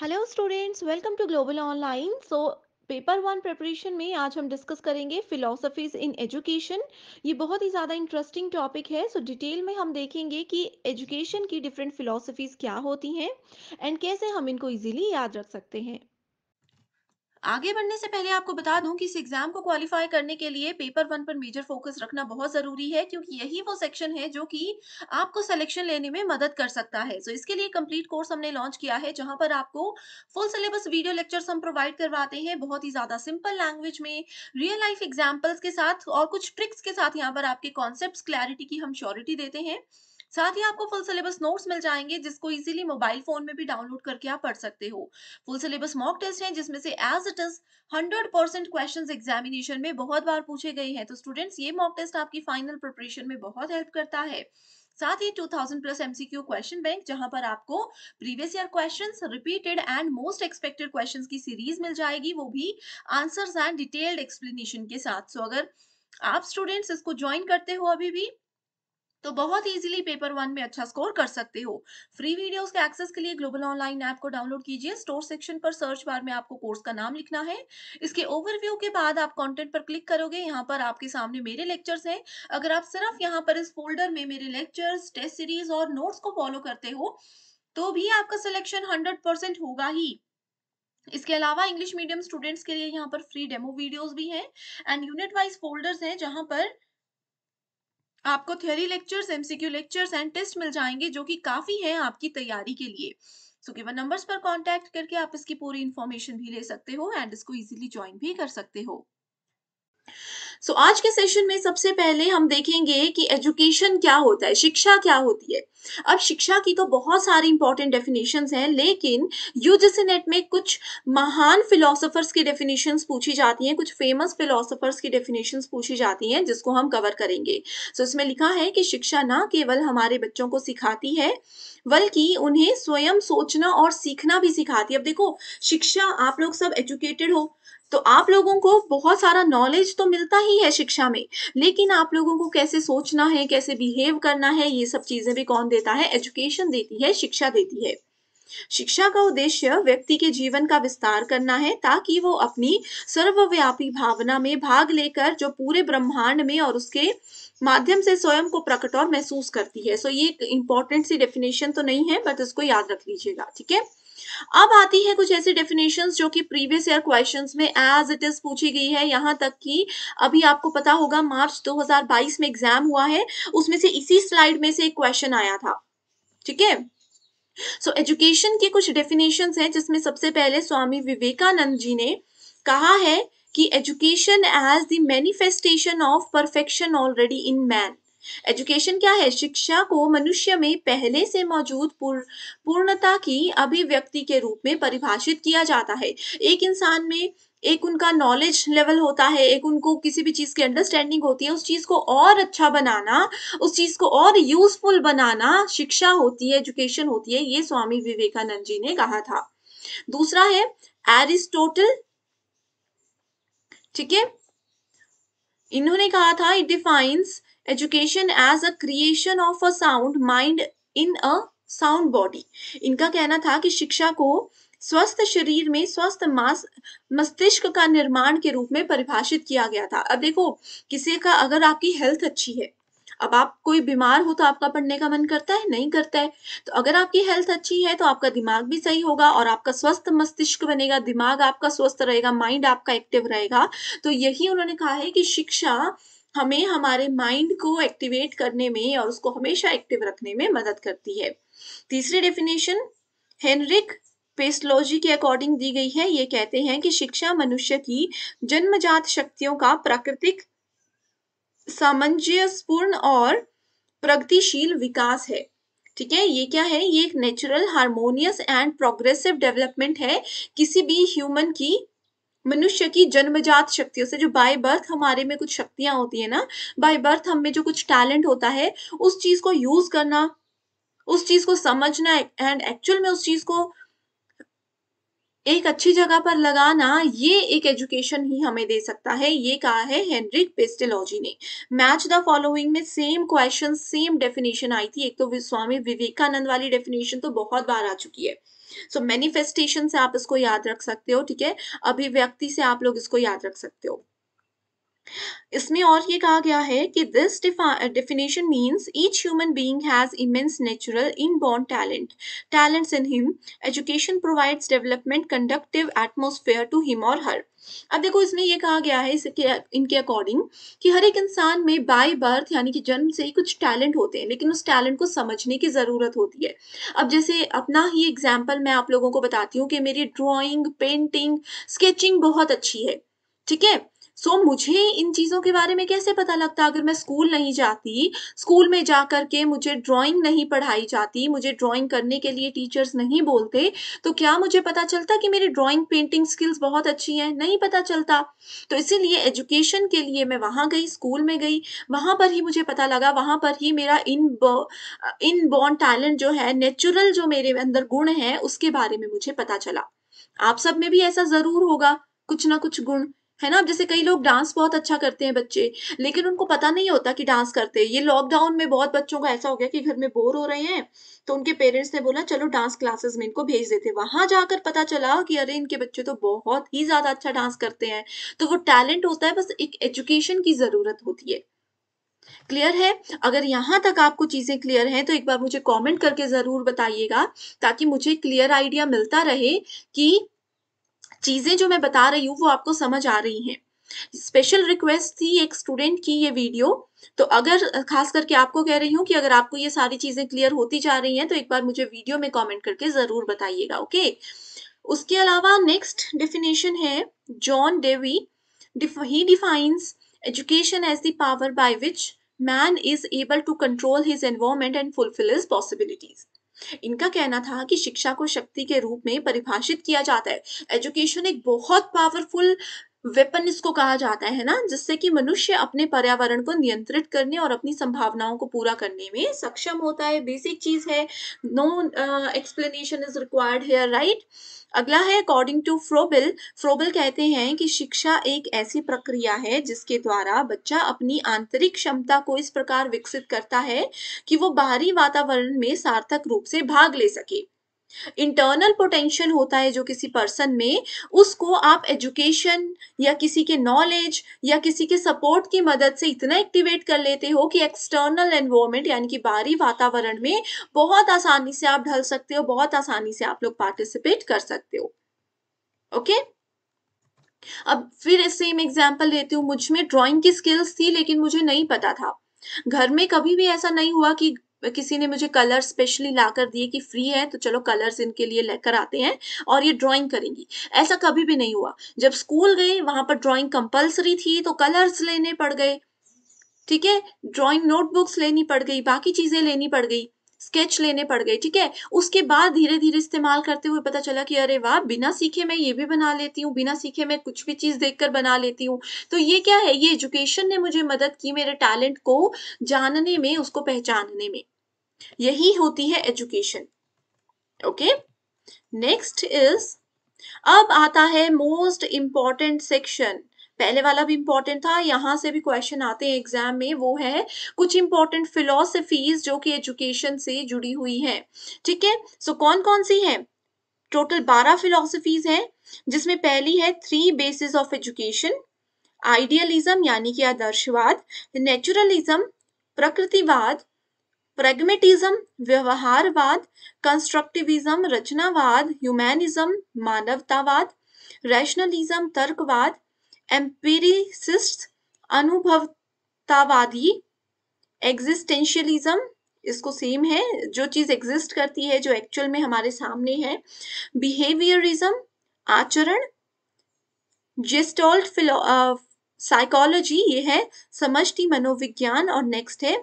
Hello students welcome to global online so paper one preparation में आज हम discuss करेंगे फिलोसफीज इन एजुकेशन ये बहुत ही ज़्यादा इंटरेस्टिंग टॉपिक है सो so डिटेल में हम देखेंगे कि एजुकेशन की डिफरेंट फिलोसफीज क्या होती हैं एंड कैसे हम इनको इजीली याद रख सकते हैं आगे बढ़ने से पहले आपको बता दूं कि इस एग्जाम को क्वालिफाई करने के लिए पेपर वन पर मेजर फोकस रखना बहुत जरूरी है क्योंकि यही वो सेक्शन है जो कि आपको सिलेक्शन लेने में मदद कर सकता है सो so, इसके लिए कंप्लीट कोर्स हमने लॉन्च किया है जहां पर आपको फुल सिलेबस वीडियो लेक्चर हम प्रोवाइड करवाते हैं बहुत ही ज्यादा सिंपल लैंग्वेज में रियल लाइफ एग्जाम्पल्स के साथ और कुछ ट्रिक्स के साथ यहाँ पर आपके कॉन्सेप्ट क्लैरिटी की हम श्योरिटी देते हैं साथ ही आपको फुल सिलेबस नोट्स मिल जाएंगे जिसको इजीली मोबाइल फोन में भी डाउनलोड करके आप पढ़ सकते हो फुल सिलेबस मॉक टेस्ट है जिसमें से as it is hundred percent question examination में बहुत बार पूछे गए हैं तो स्टूडेंट्स ये मॉक टेस्ट आपकी फाइनल प्रिपरेशन में बहुत हेल्प करता है साथ ही 2000 प्लस एमसीक्यू क्वेश्चन बैंक जहां पर आपको previous year questions repeated and most expected questions की सीरीज मिल जाएगी वो भी आंसर्स एंड डिटेल्ड एक्सप्लेनेशन के साथ सो so, अगर आप स्टूडेंट्स इसको ज्वाइन करते हो अभी भी तो बहुत इजीली पेपर वन में अच्छा स्कोर कर सकते हो फ्री वीडियोस के एक्सेस के लिए ग्लोबल ऑनलाइन ऐप को डाउनलोड कीजिए स्टोर सेक्शन पर सर्च बार में आपको कोर्स का नाम लिखना है इसके ओवरव्यू के बाद आप कंटेंट पर क्लिक करोगे यहाँ पर आपके सामने मेरे लेक्चर्स हैं अगर आप सिर्फ यहाँ पर इस फोल्डर में मेरे लेक्चर्स टेस्ट सीरीज और नोट्स को फॉलो करते हो तो भी आपका सिलेक्शन हंड्रेड होगा ही इसके अलावा इंग्लिश मीडियम स्टूडेंट्स के लिए यहाँ पर फ्री डेमो वीडियोस भी हैं एंड यूनिट वाइज फोल्डर्स हैं जहाँ पर आपको theory lectures MCQ lectures and test मिल जाएंगे जो कि काफ़ी हैं आपकी तैयारी के लिए सो गिवन नंबर्स पर कांटेक्ट करके आप इसकी पूरी इंफॉर्मेशन भी ले सकते हो एंड इसको इजीली ज्वाइन भी कर सकते हो सो आज के सेशन में सबसे पहले हम देखेंगे कि एजुकेशन क्या होता है शिक्षा क्या होती है अब शिक्षा की तो बहुत सारी इंपॉर्टेंट डेफिनेशन हैं लेकिन यूजीसी नेट में कुछ महान फिलोसोफर्स की डेफिनेशन पूछी जाती हैं कुछ फेमस फिलोसोफर्स की डेफिनेशन पूछी जाती हैं जिसको हम कवर करेंगे सो so, इसमें लिखा है कि शिक्षा ना केवल हमारे बच्चों को सिखाती है बल्कि उन्हें स्वयं सोचना और सीखना भी सिखाती है अब देखो शिक्षा आप लोग सब एजुकेटेड हो तो आप लोगों को बहुत सारा नॉलेज तो मिलता ही ही है शिक्षा में लेकिन आप लोगों को कैसे सोचना है कैसे बिहेव करना है ये सब चीजें भी कौन देता है एजुकेशन देती है शिक्षा देती है शिक्षा का उद्देश्य व्यक्ति के जीवन का विस्तार करना है ताकि वो अपनी सर्वव्यापी भावना में भाग लेकर जो पूरे ब्रह्मांड में और उसके माध्यम से स्वयं को प्रकट और महसूस करती है सो so, ये इंपॉर्टेंट सी डेफिनेशन तो नहीं है बट इसको याद रख लीजिएगा ठीक है अब आती है कुछ ऐसी डेफिनेशंस जो कि प्रीवियस ईयर क्वेश्चंस में एज इट इज पूछी गई है यहां तक कि अभी आपको पता होगा मार्च 2022 में एग्जाम हुआ है उसमें से इसी स्लाइड में से एक क्वेश्चन आया था ठीक है सो एजुकेशन की कुछ डेफिनेशन हैं जिसमें सबसे पहले स्वामी विवेकानंद जी ने कहा है कि education as the manifestation of perfection already in man education क्या है शिक्षा को मनुष्य में पहले से मौजूद पूर्णता की अभिव्यक्ति के रूप में परिभाषित किया जाता है एक इंसान में एक उनका नॉलेज लेवल होता है एक उनको किसी भी चीज़ की अंडरस्टैंडिंग होती है उस चीज़ को और अच्छा बनाना उस चीज़ को और यूजफुल बनाना शिक्षा होती है एजुकेशन होती है ये स्वामी विवेकानंद जी ने कहा था दूसरा है एरिस्टोटल ठीक है इन्होंने कहा था it defines education as a creation of a sound mind in a sound body इनका कहना था कि शिक्षा को स्वस्थ शरीर में स्वस्थ मास मस्तिष्क का निर्माण के रूप में परिभाषित किया गया था अब देखो किसी का अगर आपकी हेल्थ अच्छी है अब आप कोई बीमार हो तो आपका पढ़ने का मन करता है नहीं करता है तो अगर आपकी हेल्थ अच्छी है तो आपका दिमाग भी सही होगा और आपका स्वस्थ मस्तिष्क बनेगा दिमाग आपका स्वस्थ रहेगा माइंड आपका एक्टिव रहेगा तो यही उन्होंने कहा है कि शिक्षा हमें हमारे माइंड को एक्टिवेट करने में और उसको हमेशा एक्टिव रखने में मदद करती है तीसरी डेफिनेशन हेनरिक पेस्लोजी के अकॉर्डिंग दी गई है ये कहते हैं कि शिक्षा मनुष्य की जन्मजात शक्तियों का प्राकृतिक सामंजस्यपूर्ण और प्रगतिशील विकास है ठीक है ये क्या है ये एक natural harmonious and progressive development है किसी भी ह्यूमन की मनुष्य की जन्मजात शक्तियों से जो बाय बर्थ हमारे में कुछ शक्तियां होती है ना बाय बर्थ हम में जो कुछ टैलेंट होता है उस चीज को यूज करना उस चीज को समझना एंड एक्चुअल में उस चीज को एक अच्छी जगह पर लगाना ये एक एजुकेशन ही हमें दे सकता है ये कहा है हेनरिक पेस्टेलॉजी ने मैच द फॉलोइंग में सेम क्वेश्चन सेम डेफिनेशन आई थी एक तो स्वामी विवेकानंद वाली डेफिनेशन तो बहुत बार आ चुकी है सो मैनिफेस्टेशन से आप इसको याद रख सकते हो ठीक है अभिव्यक्ति से आप लोग इसको याद रख सकते हो इसमें और ये कहा गया है कि this definition means each human being has immense natural inborn talent talents in him education provides development conductive atmosphere to him और हर अब देखो इसमें ये कहा गया है इसके इनके अकॉर्डिंग कि हर एक इंसान में बाय बर्थ यानी कि जन्म से ही कुछ टैलेंट होते हैं लेकिन उस टैलेंट को समझने की ज़रूरत होती है अब जैसे अपना ही एग्जाम्पल मैं आप लोगों को बताती हूँ कि मेरी ड्रॉइंग पेंटिंग स्केचिंग बहुत अच्छी है ठीक है सो so, मुझे इन चीज़ों के बारे में कैसे पता लगता अगर मैं स्कूल नहीं जाती स्कूल में जा कर के मुझे ड्राइंग नहीं पढ़ाई जाती मुझे ड्राइंग करने के लिए टीचर्स नहीं बोलते तो क्या मुझे पता चलता कि मेरी ड्राइंग पेंटिंग स्किल्स बहुत अच्छी हैं नहीं पता चलता तो इसीलिए एजुकेशन के लिए मैं वहाँ गई स्कूल में गई वहाँ पर ही मुझे पता लगा वहाँ पर ही मेरा इन इन बॉर्न टैलेंट जो है नेचुरल जो मेरे अंदर गुण है उसके बारे में मुझे पता चला आप सब में भी ऐसा ज़रूर होगा कुछ ना कुछ गुण है ना जैसे कई लोग डांस बहुत अच्छा करते हैं बच्चे लेकिन उनको पता नहीं होता कि डांस करते हैं ये लॉकडाउन में बहुत बच्चों का ऐसा हो गया कि घर में बोर हो रहे हैं तो उनके पेरेंट्स ने बोला चलो डांस क्लासेस में इनको भेज देते वहां जाकर पता चला कि अरे इनके बच्चे तो बहुत ही ज्यादा अच्छा डांस करते हैं तो वो टैलेंट होता है बस एक एजुकेशन की जरूरत होती है क्लियर है अगर यहाँ तक आपको चीज़ें क्लियर हैं तो एक बार मुझे कमेंट करके ज़रूर बताइएगा ताकि मुझे क्लियर आइडिया मिलता रहे कि चीज़ें जो मैं बता रही हूँ वो आपको समझ आ रही हैं स्पेशल रिक्वेस्ट थी एक स्टूडेंट की ये वीडियो तो अगर खास करके आपको कह रही हूँ कि अगर आपको ये सारी चीज़ें क्लियर होती जा रही हैं तो एक बार मुझे वीडियो में कमेंट करके ज़रूर बताइएगा ओके उसके अलावा नेक्स्ट डेफिनेशन है जॉन डेवी ही defines education as the power by which man is able to control his environment and fulfil his possibilities इनका कहना था कि शिक्षा को शक्ति के रूप में परिभाषित किया जाता है एजुकेशन एक बहुत पावरफुल वेपन इसको कहा जाता है ना जिससे कि मनुष्य अपने पर्यावरण को नियंत्रित करने और अपनी संभावनाओं को पूरा करने में सक्षम होता है बेसिक चीज है no explanation is required here right अगला है अकॉर्डिंग टू फ्रोबिल फ्रोबिल कहते हैं कि शिक्षा एक ऐसी प्रक्रिया है जिसके द्वारा बच्चा अपनी आंतरिक क्षमता को इस प्रकार विकसित करता है कि वो बाहरी वातावरण में सार्थक रूप से भाग ले सके इंटरनल पोटेंशियल होता है जो किसी पर्सन में उसको आप एजुकेशन या किसी के नॉलेज या किसी के सपोर्ट की मदद से इतना एक्टिवेट कर लेते हो कि एक्सटर्नल एनवायरमेंट यानी कि बाहरी वातावरण में बहुत आसानी से आप ढल सकते हो बहुत आसानी से आप लोग पार्टिसिपेट कर सकते हो ओके okay? अब फिर सेम एग्जाम्पल लेती हूँ मुझ में की स्किल्स थी लेकिन मुझे नहीं पता था घर में कभी भी ऐसा नहीं हुआ कि किसी ने मुझे कलर स्पेशली ला कर दिए कि फ्री है तो चलो कलर्स इनके लिए लेकर आते हैं और ये ड्राइंग करेंगी ऐसा कभी भी नहीं हुआ जब स्कूल गए वहां पर ड्राइंग कंपलसरी थी तो कलर्स लेने पड़ गए ठीक है ड्राइंग नोटबुक्स लेनी पड़ गई बाकी चीजें लेनी पड़ गई स्केच लेने पड़ गए ठीक है उसके बाद धीरे धीरे इस्तेमाल करते हुए पता चला कि अरे वाह बिना सीखे मैं ये भी बना लेती हूँ बिना सीखे मैं कुछ भी चीज़ देख बना लेती हूँ तो ये क्या है ये एजुकेशन ने मुझे मदद की मेरे टैलेंट को जानने में उसको पहचानने में यही होती है एजुकेशन ओके नेक्स्ट इज अब आता है मोस्ट इंपॉर्टेंट सेक्शन पहले वाला भी इम्पॉर्टेंट था यहाँ से भी क्वेश्चन आते हैं एग्जाम में वो है कुछ इंपॉर्टेंट फिलोसफीज जो कि एजुकेशन से जुड़ी हुई है ठीक है सो कौन कौन सी है टोटल बारह फिलोसफीज हैं जिसमें पहली है three basis of education idealism यानी कि आदर्शवाद नेचुरलिज्म प्रकृतिवाद प्रेगमेटिज्म व्यवहारवाद कंस्ट्रक्टिविज्म रचनावाद ह्यूमैनिज्म मानवतावाद रैशनलिज्म तर्कवाद एम्पीरिसिस्ट अनुभवतावादी एग्जिस्टेंशियलिज्म इसको सेम है जो चीज एग्जिस्ट करती है जो एक्चुअल में हमारे सामने है बिहेवियरिज्म आचरण फिलो साइकोलॉजी ये है समष्टि मनोविज्ञान और नेक्स्ट है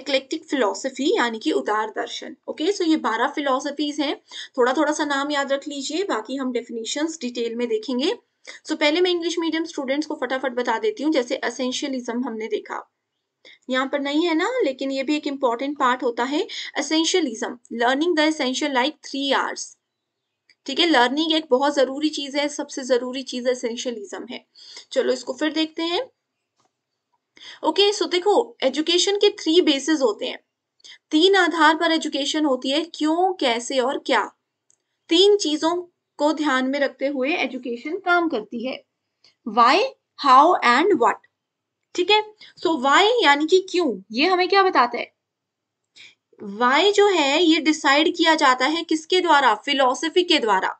एक्लेक्टिक फिलोसफी यानी कि उदार दर्शन ओके सो ये बारह फिलोसफीज हैं थोड़ा थोड़ा सा नाम याद रख लीजिए बाकी हम डेफिनेशंस डिटेल में देखेंगे सो so, पहले मैं इंग्लिश मीडियम स्टूडेंट्स को फटाफट बता देती हूँ जैसे असेंशियलिज्म हमने देखा यहाँ पर नहीं है ना लेकिन ये भी एक इंपॉर्टेंट पार्ट होता है essentialism learning the essential like three Rs ठीक है लर्निंग एक बहुत ज़रूरी चीज़ है सबसे ज़रूरी चीज़ असेंशियलिज्म है चलो इसको फिर देखते हैं ओके okay, सो so देखो एजुकेशन के थ्री बेसिस होते हैं तीन आधार पर एजुकेशन होती है क्यों कैसे और क्या तीन चीज़ों को ध्यान में रखते हुए एजुकेशन काम करती है वाई हाउ एंड वट ठीक है सो वाई यानी कि क्यों ये हमें क्या बताता है वाई जो है ये डिसाइड किया जाता है किसके द्वारा फिलोसफी के द्वारा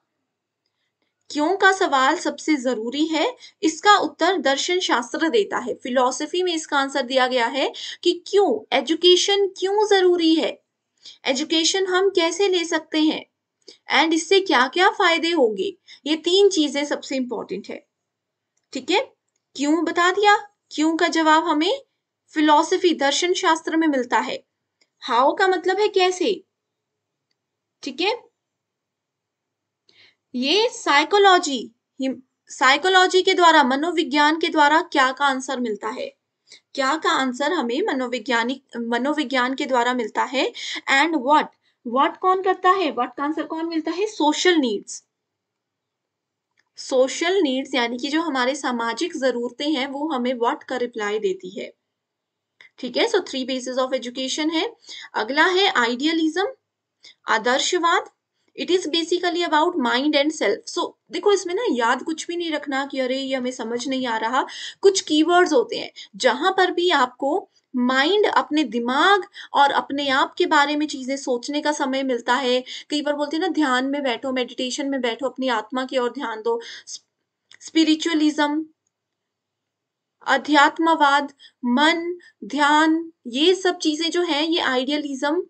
क्यों का सवाल सबसे जरूरी है इसका उत्तर दर्शन शास्त्र देता है फिलोसफी में इसका आंसर दिया गया है कि क्यों एजुकेशन क्यों जरूरी है एजुकेशन हम कैसे ले सकते हैं एंड इससे क्या क्या फायदे होंगे ये तीन चीजें सबसे इंपॉर्टेंट है ठीक है क्यों बता दिया क्यों का जवाब हमें फिलोसफी दर्शन शास्त्र में मिलता है हाउ का मतलब है कैसे ठीक है ये साइकोलॉजी साइकोलॉजी के द्वारा मनोविज्ञान के द्वारा क्या का आंसर मिलता है क्या का आंसर हमें मनोविज्ञानिक मनोविज्ञान के द्वारा मिलता है एंड व्हाट व्हाट कौन करता है व्हाट का आंसर कौन मिलता है सोशल नीड्स सोशल नीड्स यानी कि जो हमारे सामाजिक जरूरतें हैं वो हमें व्हाट का रिप्लाई देती है ठीक है so three basis of education है अगला है आइडियलिज्म आदर्शवाद it is basically about mind and self so देखो इसमें ना याद कुछ भी नहीं रखना कि अरे ये हमें समझ नहीं आ रहा कुछ कीवर्ड्स होते हैं जहां पर भी आपको माइंड अपने दिमाग और अपने आप के बारे में चीज़ें सोचने का समय मिलता है कई बार बोलते हैं ना ध्यान में बैठो मेडिटेशन में बैठो अपनी आत्मा की ओर ध्यान दो स्पिरिचुअलिज्म अध्यात्मवाद मन ध्यान ये सब चीज़ें जो हैं ये आइडियलिज्म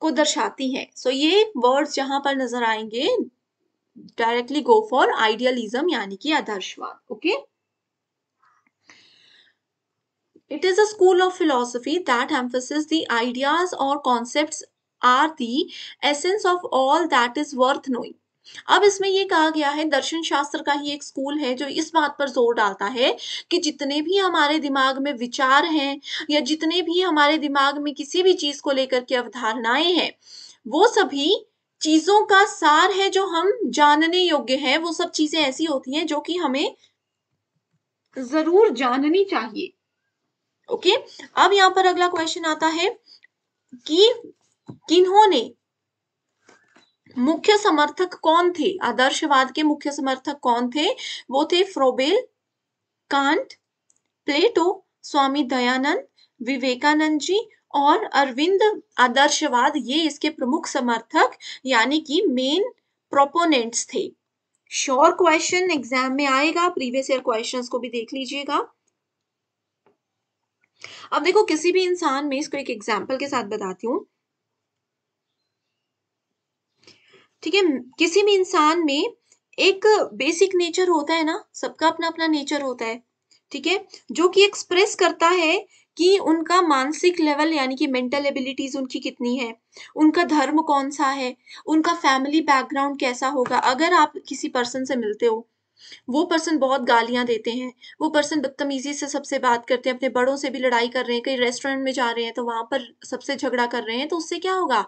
को दर्शाती हैं सो so, ये वर्ड्स जहां पर नजर आएंगे डायरेक्टली गो फॉर आइडियलिज्म यानी कि आदर्शवाद okay okay? It is a school of philosophy that emphasizes the ideas or concepts are the essence of all that is worth knowing. अब इसमें ये कहा गया है दर्शन शास्त्र का ही एक स्कूल है जो इस बात पर जोर डालता है कि जितने भी हमारे दिमाग में विचार हैं या जितने भी हमारे दिमाग में किसी भी चीज को लेकर के अवधारणाएं हैं वो सभी चीजों का सार है जो हम जानने योग्य है वो सब चीजें ऐसी होती हैं जो कि हमें जरूर जाननी चाहिए ओके अब यहाँ पर अगला क्वेश्चन आता है कि किन्होंने मुख्य समर्थक कौन थे आदर्शवाद के मुख्य समर्थक कौन थे वो थे Froebel Kant Plato Swami Dayanand Vivekanand ji और अरविंद आदर्शवाद ये इसके प्रमुख समर्थक यानी कि मेन प्रोपोनेंट्स थे श्योर क्वेश्चन एग्जाम में आएगा प्रीवियस ईयर क्वेश्चंस को भी देख लीजिएगा अब देखो किसी भी इंसान में इसको एक एग्जाम्पल के साथ बताती हूं ठीक है किसी भी इंसान में एक बेसिक नेचर होता है ना सबका अपना अपना नेचर होता है ठीक है जो कि एक्सप्रेस करता है कि उनका मानसिक लेवल यानी कि मेंटल एबिलिटीज उनकी कितनी है उनका धर्म कौन सा है उनका फैमिली बैकग्राउंड कैसा होगा अगर आप किसी पर्सन से मिलते हो वो पर्सन बहुत गालियां देते हैं वो पर्सन बदतमीज़ी से सबसे बात करते हैं अपने बड़ों से भी लड़ाई कर रहे हैं कहीं रेस्टोरेंट में जा रहे हैं तो वहां पर सबसे झगड़ा कर रहे हैं तो उससे क्या होगा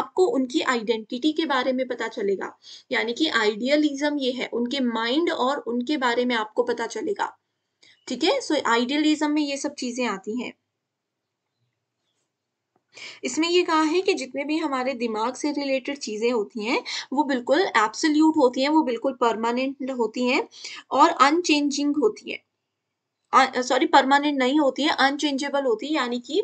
आपको उनकी आइडेंटिटी के बारे में पता चलेगा यानी कि आइडियलिज्म ये है उनके माइंड और उनके बारे में आपको पता चलेगा ठीक है सो आइडियलिज्म में ये सब चीज़ें आती हैं इसमें ये कहा है कि जितने भी हमारे दिमाग से रिलेटेड चीज़ें होती हैं वो बिल्कुल एब्सोल्यूट होती हैं वो बिल्कुल परमानेंट होती हैं और अनचेंजिंग होती है सॉरी परमानेंट नहीं होती है अनचेंजेबल होती है यानी कि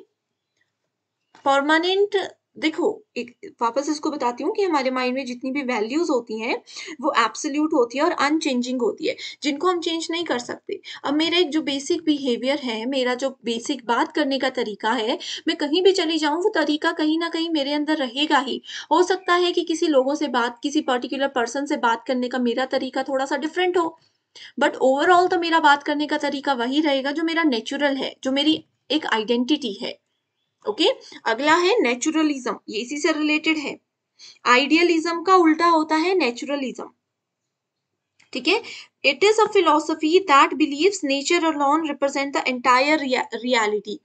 परमानेंट देखो एक वापस इसको बताती हूँ कि हमारे माइंड में जितनी भी वैल्यूज होती हैं वो एब्सोल्यूट होती है और अनचेंजिंग होती है जिनको हम चेंज नहीं कर सकते अब मेरा एक जो बेसिक बिहेवियर है मेरा जो बेसिक बात करने का तरीका है मैं कहीं भी चली जाऊँ वो तरीका कहीं ना कहीं मेरे अंदर रहेगा ही हो सकता है कि किसी लोगों से बात किसी पर्टिकुलर पर्सन से बात करने का मेरा तरीका थोड़ा सा डिफरेंट हो बट ओवरऑल तो मेरा बात करने का तरीका वही रहेगा जो मेरा नेचुरल है जो मेरी एक आइडेंटिटी है ओके अगला है नेचुरलिज्म ये इसी से रिलेटेड है आइडियलिज्म का उल्टा होता है नेचुरलिज्म ठीक है it is a philosophy that believes nature alone represent the entire reality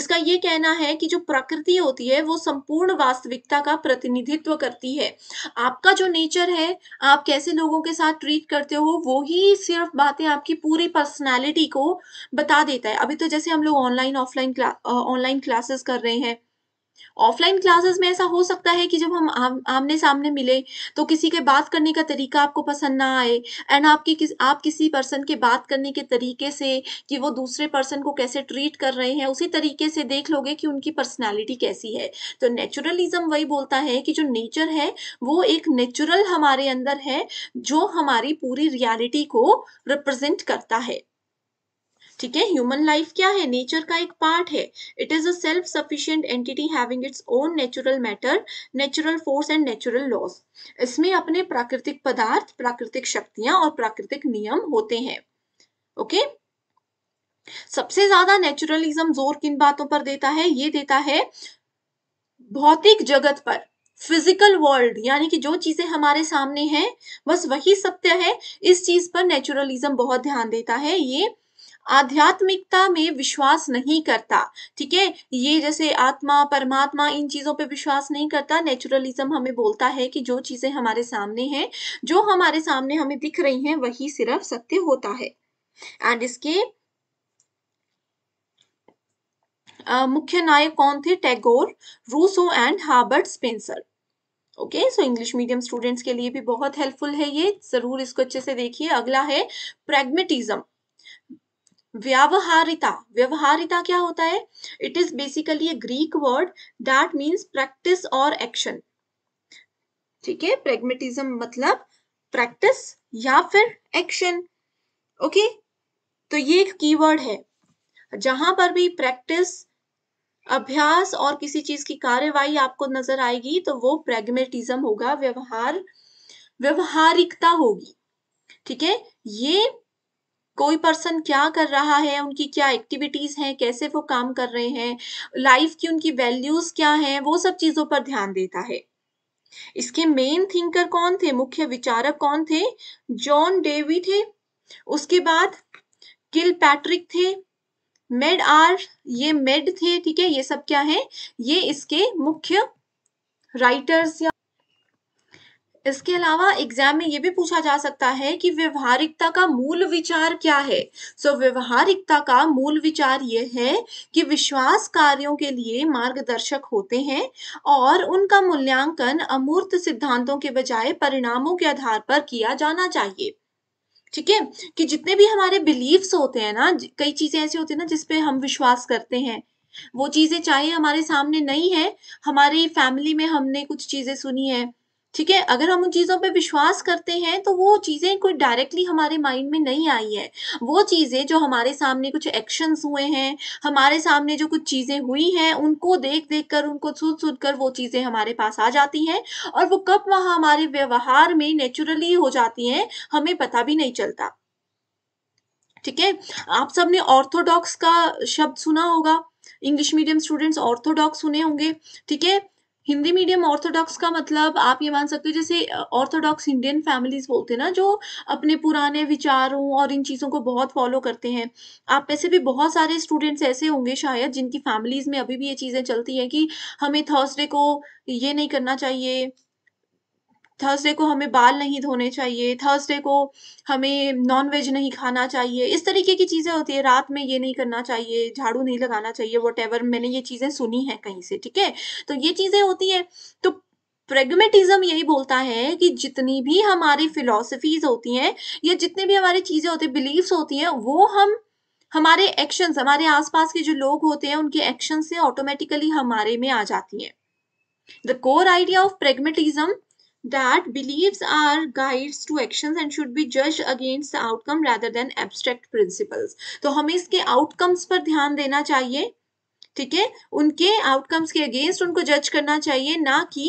इसका ये कहना है कि जो प्रकृति होती है वो संपूर्ण वास्तविकता का प्रतिनिधित्व करती है आपका जो नेचर है आप कैसे लोगों के साथ ट्रीट करते हो वो ही सिर्फ बातें आपकी पूरी पर्सनैलिटी को बता देता है अभी तो जैसे हम लोग ऑनलाइन ऑफलाइन ऑनलाइन क्लासेस कर रहे हैं ऑफलाइन क्लासेस में ऐसा हो सकता है कि जब हम आम, आमने सामने मिले तो किसी के बात करने का तरीका आपको पसंद ना आए एंड आपकी किस आप किसी पर्सन के बात करने के तरीके से कि वो दूसरे पर्सन को कैसे ट्रीट कर रहे हैं उसी तरीके से देख लोगे कि उनकी पर्सनैलिटी कैसी है तो नेचुरलिज्म वही बोलता है कि जो नेचर है वो एक नेचुरल हमारे अंदर है जो हमारी पूरी रियालिटी को रिप्रेजेंट करता है ठीक है ह्यूमन लाइफ क्या है नेचर का एक पार्ट है it is a self sufficient entity having its own natural matter natural force and natural laws इसमें अपने प्राकृतिक पदार्थ प्राकृतिक शक्तियां और प्राकृतिक नियम होते हैं ओके okay? सबसे ज्यादा नेचुरलिज्म जोर किन बातों पर देता है ये देता है भौतिक जगत पर फिजिकल वर्ल्ड यानी कि जो चीजें हमारे सामने हैं बस वही सत्य है इस चीज पर नेचुरलिज्म बहुत ध्यान देता है ये आध्यात्मिकता में विश्वास नहीं करता ठीक है ये जैसे आत्मा परमात्मा इन चीज़ों पे विश्वास नहीं करता नेचुरलिज्म हमें बोलता है कि जो चीज़ें हमारे सामने हैं जो हमारे सामने हमें दिख रही हैं वही सिर्फ सत्य होता है एंड इसके मुख्य नायक कौन थे Tagore Rousseau and Herbert Spencer okay so English medium students के लिए भी बहुत हेल्पफुल है ये जरूर इसको अच्छे से देखिए अगला है प्रेगमेटिज्म व्यावहारिता व्यवहारिता क्या होता है it is basically a Greek word that means practice और एक्शन ठीक है प्रेगमेटिज्म मतलब प्रैक्टिस या फिर एक्शन ओके तो ये एक कीवर्ड है जहां पर भी प्रैक्टिस अभ्यास और किसी चीज की कार्यवाही आपको नजर आएगी तो वो प्रेगमेटिज्म होगा व्यवहार व्यवहारिकता होगी ठीक है ये कोई पर्सन क्या कर रहा है उनकी क्या एक्टिविटीज़ हैं कैसे वो काम कर रहे हैं लाइफ की उनकी वैल्यूज़ क्या हैं वो सब चीज़ों पर ध्यान देता है इसके मेन थिंकर कौन थे मुख्य विचारक कौन थे जॉन डेवी थे उसके बाद किल पैट्रिक थे मेड आर ये मेड थे ठीक है ये सब क्या है ये इसके मुख्य राइटर्स या इसके अलावा एग्जाम में ये भी पूछा जा सकता है कि व्यवहारिकता का मूल विचार क्या है सो so, व्यवहारिकता का मूल विचार ये है कि विश्वास कार्यों के लिए मार्गदर्शक होते हैं और उनका मूल्यांकन अमूर्त सिद्धांतों के बजाय परिणामों के आधार पर किया जाना चाहिए ठीक है कि जितने भी हमारे बिलीव्स होते हैं ना कई चीजें ऐसी होती है ना जिसपे हम विश्वास करते हैं वो चीजें चाहे हमारे सामने नहीं है हमारी फैमिली में हमने कुछ चीजें सुनी है ठीक है अगर हम उन चीज़ों पे विश्वास करते हैं तो वो चीज़ें कोई डायरेक्टली हमारे माइंड में नहीं आई है वो चीज़ें जो हमारे सामने कुछ एक्शंस हुए हैं हमारे सामने जो कुछ चीज़ें हुई हैं उनको देख देख कर उनको सुन सुन कर वो चीज़ें हमारे पास आ जाती हैं और वो कब वहाँ हमारे व्यवहार में नेचुरली हो जाती हैं हमें पता भी नहीं चलता ठीक है आप सबने ऑर्थोडॉक्स का शब्द सुना होगा इंग्लिश मीडियम स्टूडेंट्स ऑर्थोडॉक्स सुने होंगे ठीक है हिंदी मीडियम ऑर्थोडॉक्स का मतलब आप ये मान सकते हो जैसे ऑर्थोडॉक्स इंडियन फैमिलीज बोलते हैं ना जो अपने पुराने विचारों और इन चीज़ों को बहुत फॉलो करते हैं आप ऐसे भी बहुत सारे स्टूडेंट्स ऐसे होंगे शायद जिनकी फैमिलीज में अभी भी ये चीज़ें चलती हैं कि हमें थर्सडे को ये नहीं करना चाहिए थर्सडे को हमें बाल नहीं धोने चाहिए थर्सडे को हमें नॉन वेज नहीं खाना चाहिए इस तरीके की चीज़ें होती है रात में ये नहीं करना चाहिए झाड़ू नहीं लगाना चाहिए वट मैंने ये चीज़ें सुनी हैं कहीं से ठीक है तो ये चीज़ें होती हैं तो प्रेगमेटिज्म यही बोलता है कि जितनी भी हमारी फिलोसफीज होती हैं या जितने भी हमारी चीज़ें होती हैं बिलीव्स होती हैं वो हम हमारे एक्शंस हमारे आसपास के जो लोग होते हैं उनके एक्शन से ऑटोमेटिकली हमारे में आ जाती हैं the core idea of pragmatism that beliefs are guides to actions and should be judged against the outcome rather than abstract principles तो हमें इसके outcomes पर ध्यान देना चाहिए ठीक है उनके outcomes के against उनको judge करना चाहिए ना कि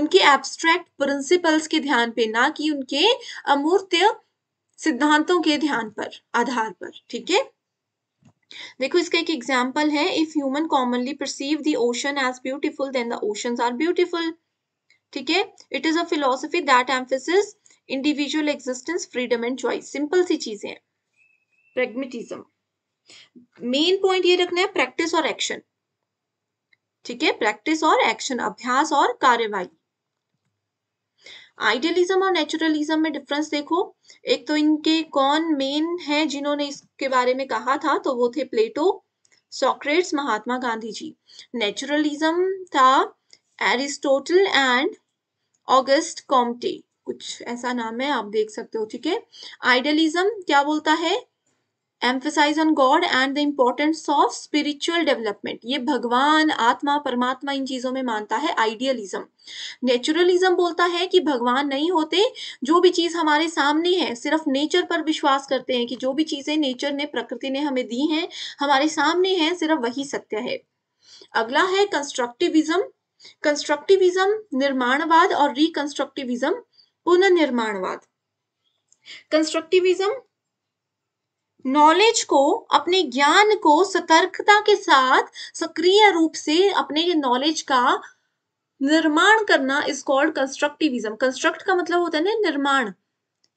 उनके abstract principles के ध्यान पे ना कि उनके अमूर्त सिद्धांतों के ध्यान पर आधार पर ठीक है देखो इसका एक एग्जाम्पल है if human commonly perceive the ocean as beautiful then the oceans are beautiful ठीक है it is a philosophy that emphasis individual existence freedom and choice simple सी चीजें हैं प्रेगमेटिज्म मेन पॉइंट ये रखना है प्रैक्टिस और एक्शन ठीक है प्रैक्टिस और एक्शन अभ्यास और कार्यवाही आइडियलिज्म और नेचुरलिज्म में डिफरेंस देखो एक तो इनके कौन मेन है जिन्होंने इसके बारे में कहा था तो वो थे Plato Socrates Mahatma Gandhi ji naturalism था एरिस्टोटल एंड ऑगस्ट कॉम्टे कुछ ऐसा नाम है आप देख सकते हो ठीक है आइडियलिज्म क्या बोलता है emphasize on God and the importance of spiritual development ये भगवान आत्मा परमात्मा इन चीजों में मानता है आइडियलिज्म नेचुरलिज्म बोलता है कि भगवान नहीं होते जो भी चीज हमारे सामने है सिर्फ नेचर पर विश्वास करते हैं कि जो भी चीजें नेचर ने प्रकृति ने हमें दी हैं हमारे सामने है सिर्फ वही सत्य है अगला है कंस्ट्रक्टिविज्म कंस्ट्रक्टिविज्म निर्माणवाद और रिकंस्ट्रक्टिविज्म पुनर्निर्माणवाद कंस्ट्रक्टिविज्म नॉलेज को अपने ज्ञान को सतर्कता के साथ सक्रिय रूप से अपने नॉलेज का निर्माण करना इज कॉल्ड कंस्ट्रक्टिविज्म कंस्ट्रक्ट का मतलब होता है ना निर्माण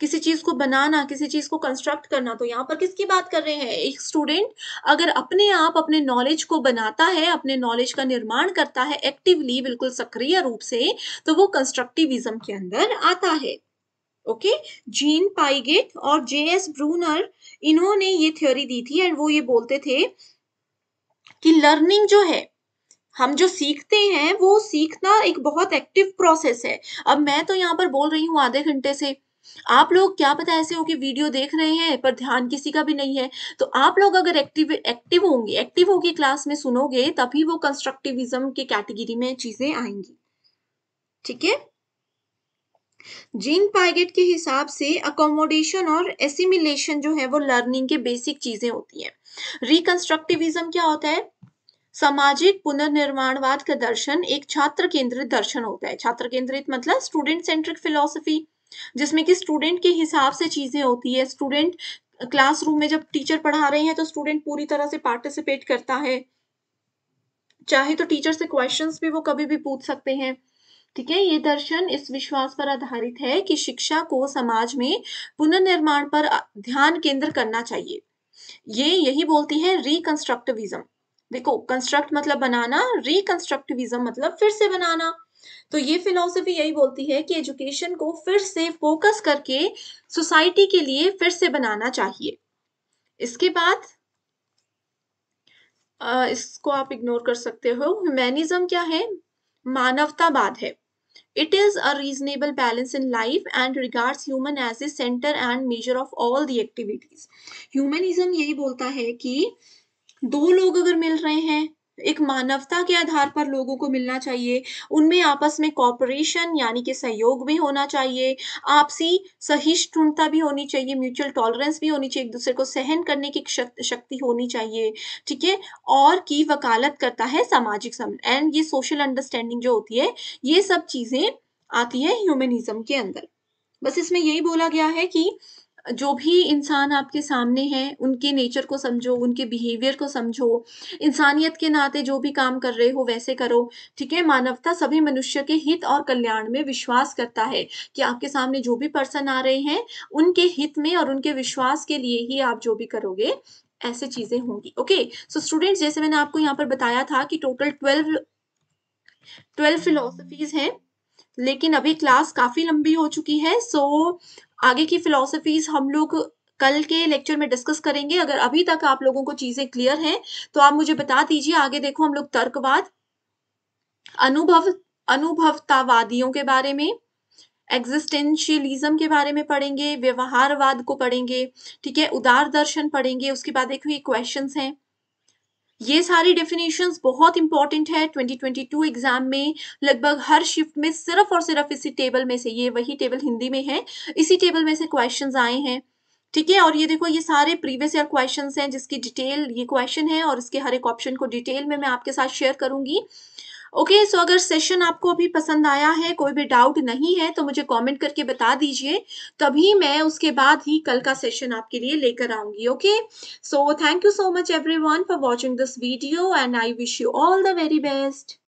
किसी चीज को बनाना किसी चीज को कंस्ट्रक्ट करना तो यहाँ पर किसकी बात कर रहे हैं एक स्टूडेंट अगर अपने आप अपने नॉलेज को बनाता है अपने नॉलेज का निर्माण करता है एक्टिवली बिल्कुल सक्रिय रूप से तो वो कंस्ट्रक्टिविज्म के अंदर आता है ओके जीन पाइगेट और जे एस ब्रूनर इन्होंने ये थ्योरी दी थी एंड वो ये बोलते थे कि लर्निंग जो है हम जो सीखते हैं वो सीखना एक बहुत एक्टिव प्रोसेस है अब मैं तो यहाँ पर बोल रही हूँ आधे घंटे से आप लोग क्या पता ऐसे हो कि वीडियो देख रहे हैं पर ध्यान किसी का भी नहीं है तो आप लोग अगर एक्टिव एक्टिव होंगे एक्टिव होगी क्लास में सुनोगे तभी वो कंस्ट्रक्टिविज्म के कैटेगरी में चीजें आएंगी ठीक है जीन पाइगेट के हिसाब से अकोमोडेशन और एसिमिलेशन जो है वो लर्निंग के बेसिक चीजें होती हैं रिकंस्ट्रक्टिविज्म क्या होता है सामाजिक पुनर्निर्माणवाद का दर्शन एक छात्र केंद्रित दर्शन होता है छात्र केंद्रित मतलब स्टूडेंट सेंट्रिक फिलोसफी जिसमें कि स्टूडेंट के हिसाब से चीज़ें होती है स्टूडेंट क्लासरूम में जब टीचर पढ़ा रहे हैं तो स्टूडेंट पूरी तरह से पार्टिसिपेट करता है चाहे तो टीचर से क्वेश्चंस भी वो कभी भी पूछ सकते हैं ठीक है ये दर्शन इस विश्वास पर आधारित है कि शिक्षा को समाज में पुनर्निर्माण पर ध्यान केंद्र करना चाहिए ये यही बोलती है रिकंस्ट्रक्टिविज्म देखो कंस्ट्रक्ट मतलब बनाना रिकंस्ट्रक्टिविज्म मतलब फिर से बनाना तो ये फिलोसफी यही बोलती है कि एजुकेशन को फिर से फोकस करके सोसाइटी के लिए फिर से बनाना चाहिए इसके बाद इसको आप इग्नोर कर सकते हो ह्यूमैनिज्म क्या है मानवतावाद है it is a reasonable balance in life and regards human as a centre and measure of all the activities Humanism यही बोलता है कि दो लोग अगर मिल रहे हैं एक मानवता के आधार पर लोगों को मिलना चाहिए उनमें आपस में कॉपरेशन यानी कि सहयोग भी होना चाहिए आपसी सहिष्णुता भी होनी चाहिए म्यूचुअल टॉलरेंस भी होनी चाहिए एक दूसरे को सहन करने की शक्ति होनी चाहिए ठीक है और की वकालत करता है सामाजिक एंड ये सोशल अंडरस्टैंडिंग जो होती है ये सब चीजें आती है ह्यूमनिज्म के अंदर बस इसमें यही बोला गया है कि जो भी इंसान आपके सामने हैं उनके नेचर को समझो उनके बिहेवियर को समझो इंसानियत के नाते जो भी काम कर रहे हो वैसे करो ठीक है मानवता सभी मनुष्य के हित और कल्याण में विश्वास करता है कि आपके सामने जो भी पर्सन आ रहे हैं उनके हित में और उनके विश्वास के लिए ही आप जो भी करोगे ऐसे चीजें होंगी ओके सो स्टूडेंट्स जैसे मैंने आपको यहाँ पर बताया था कि टोटल ट्वेल्व ट्वेल्व फिलोसफीज हैं लेकिन अभी क्लास काफ़ी लंबी हो चुकी है सो आगे की फिलोसफीज हम लोग कल के लेक्चर में डिस्कस करेंगे अगर अभी तक आप लोगों को चीजें क्लियर हैं तो आप मुझे बता दीजिए आगे देखो हम लोग तर्कवाद अनुभव अनुभवतावादियों के बारे में एग्जिस्टेंशियलिज्म के बारे में पढ़ेंगे व्यवहारवाद को पढ़ेंगे ठीक है उदार दर्शन पढ़ेंगे उसके बाद देखो ये क्वेश्चन हैं ये सारी डेफिनेशंस बहुत इंपॉर्टेंट है 2022 एग्जाम में लगभग हर शिफ्ट में सिर्फ और सिर्फ इसी टेबल में से ये वही टेबल हिंदी में है इसी टेबल में से क्वेश्चन आए हैं ठीक है और ये देखो ये सारे प्रीवियस ईयर क्वेश्चन हैं जिसकी डिटेल ये क्वेश्चन है और इसके हर एक ऑप्शन को डिटेल में मैं आपके साथ शेयर करूंगी ओके okay, सो so अगर सेशन आपको अभी पसंद आया है कोई भी डाउट नहीं है तो मुझे कमेंट करके बता दीजिए तभी मैं उसके बाद ही कल का सेशन आपके लिए लेकर आऊंगी okay so thank you so much everyone for watching this video and I wish you all the very best